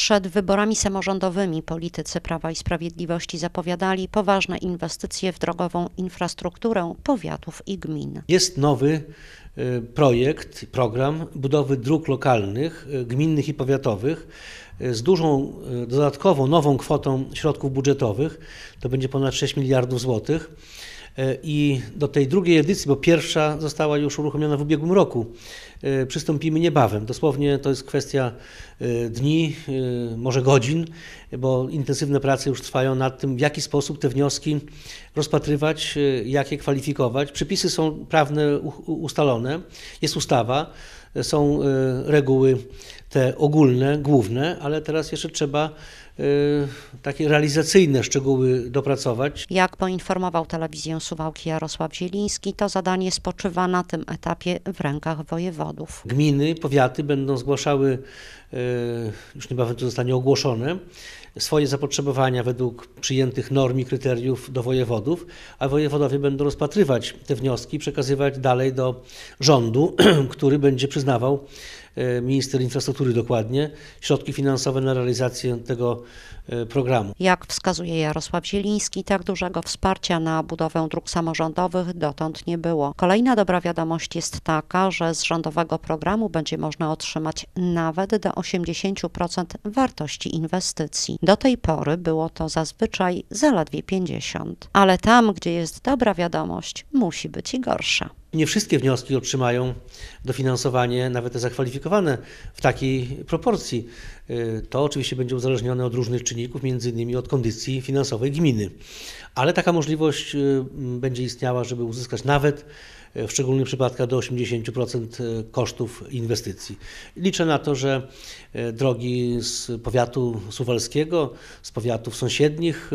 przed wyborami samorządowymi politycy Prawa i Sprawiedliwości zapowiadali poważne inwestycje w drogową infrastrukturę powiatów i gmin. Jest nowy e, projekt, program budowy dróg lokalnych, e, gminnych i powiatowych e, z dużą dodatkową nową kwotą środków budżetowych, to będzie ponad 6 miliardów złotych E, I do tej drugiej edycji, bo pierwsza została już uruchomiona w ubiegłym roku, e, przystąpimy niebawem. Dosłownie to jest kwestia e, dni, może godzin, bo intensywne prace już trwają nad tym, w jaki sposób te wnioski rozpatrywać, jak je kwalifikować. Przepisy są prawne ustalone, jest ustawa, są reguły te ogólne, główne, ale teraz jeszcze trzeba Y, takie realizacyjne szczegóły dopracować. Jak poinformował telewizję Suwałki Jarosław Zieliński, to zadanie spoczywa na tym etapie w rękach wojewodów. Gminy, powiaty będą zgłaszały, y, już niebawem to zostanie ogłoszone, swoje zapotrzebowania według przyjętych norm i kryteriów do wojewodów, a wojewodowie będą rozpatrywać te wnioski i przekazywać dalej do rządu, który będzie przyznawał E, minister infrastruktury dokładnie, środki finansowe na realizację tego e, programu. Jak wskazuje Jarosław Zieliński, tak dużego wsparcia na budowę dróg samorządowych dotąd nie było. Kolejna dobra wiadomość jest taka, że z rządowego programu będzie można otrzymać nawet do 80% wartości inwestycji. Do tej pory było to zazwyczaj zaledwie 50%. Ale tam, gdzie jest dobra wiadomość, musi być i gorsza nie wszystkie wnioski otrzymają dofinansowanie, nawet te zakwalifikowane w takiej proporcji. Y, to oczywiście będzie uzależnione od różnych czynników, między innymi od kondycji finansowej gminy ale taka możliwość y, będzie istniała, żeby uzyskać nawet y, w szczególnych przypadkach do 80% y, kosztów inwestycji. Liczę na to, że drogi z powiatu suwalskiego, z powiatów sąsiednich,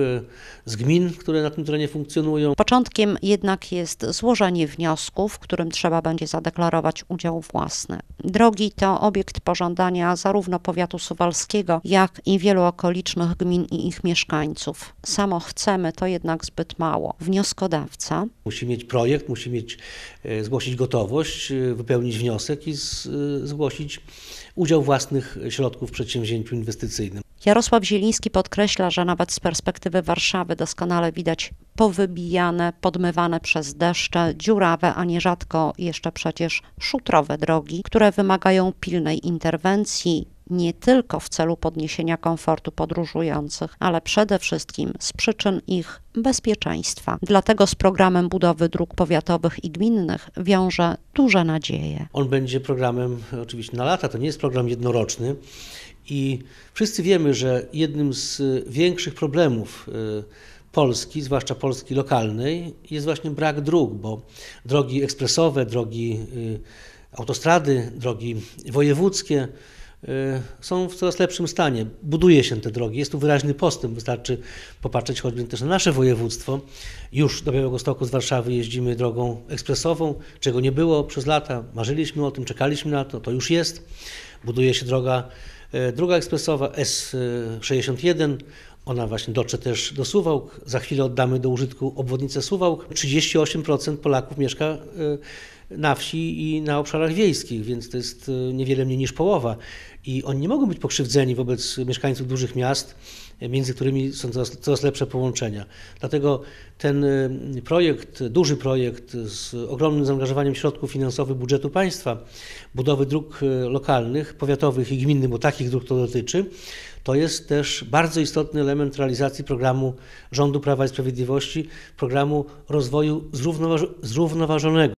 z gmin, które na tym terenie funkcjonują. Początkiem jednak jest złożenie wniosku, w którym trzeba będzie zadeklarować udział własny. Drogi to obiekt pożądania zarówno powiatu suwalskiego, jak i wielu okolicznych gmin i ich mieszkańców. Samo chcemy to jednak jednak zbyt mało. Wnioskodawca musi mieć projekt, musi mieć, e, zgłosić gotowość, e, wypełnić wniosek i z, e, zgłosić udział własnych środków w przedsięwzięciu inwestycyjnym. Jarosław Zieliński podkreśla, że nawet z perspektywy Warszawy doskonale widać powybijane, podmywane przez deszcze, dziurawe, a nierzadko jeszcze przecież szutrowe drogi, które wymagają pilnej interwencji, nie tylko w celu podniesienia komfortu podróżujących, ale przede wszystkim z przyczyn ich bezpieczeństwa. Dlatego z programem budowy dróg powiatowych i gminnych wiąże duże nadzieje. On będzie programem oczywiście na lata, to nie jest program jednoroczny i wszyscy wiemy, że jednym z y, większych problemów y, Polski, zwłaszcza Polski lokalnej, jest właśnie brak dróg, bo drogi ekspresowe, drogi y, autostrady, drogi wojewódzkie Y, są w coraz lepszym stanie. Buduje się te drogi, jest tu wyraźny postęp. Wystarczy popatrzeć choćby też na nasze województwo. Już do Białego Stoku z Warszawy jeździmy drogą ekspresową, czego nie było przez lata. Marzyliśmy o tym, czekaliśmy na to, to już jest. Buduje się droga, y, druga ekspresowa S61, ona właśnie dotrze też do Suwałk. Za chwilę oddamy do użytku obwodnicę Suwałk. 38% Polaków mieszka y, na wsi i na obszarach wiejskich, więc to jest e, niewiele mniej niż połowa. I oni nie mogą być pokrzywdzeni wobec mieszkańców dużych miast, e, między którymi są coraz, coraz lepsze połączenia. Dlatego ten e, projekt, duży projekt z ogromnym zaangażowaniem środków finansowych budżetu państwa, budowy dróg lokalnych, powiatowych i gminnych, bo takich dróg to dotyczy, to jest też bardzo istotny element realizacji programu rządu Prawa i Sprawiedliwości, programu rozwoju zrównoważonego.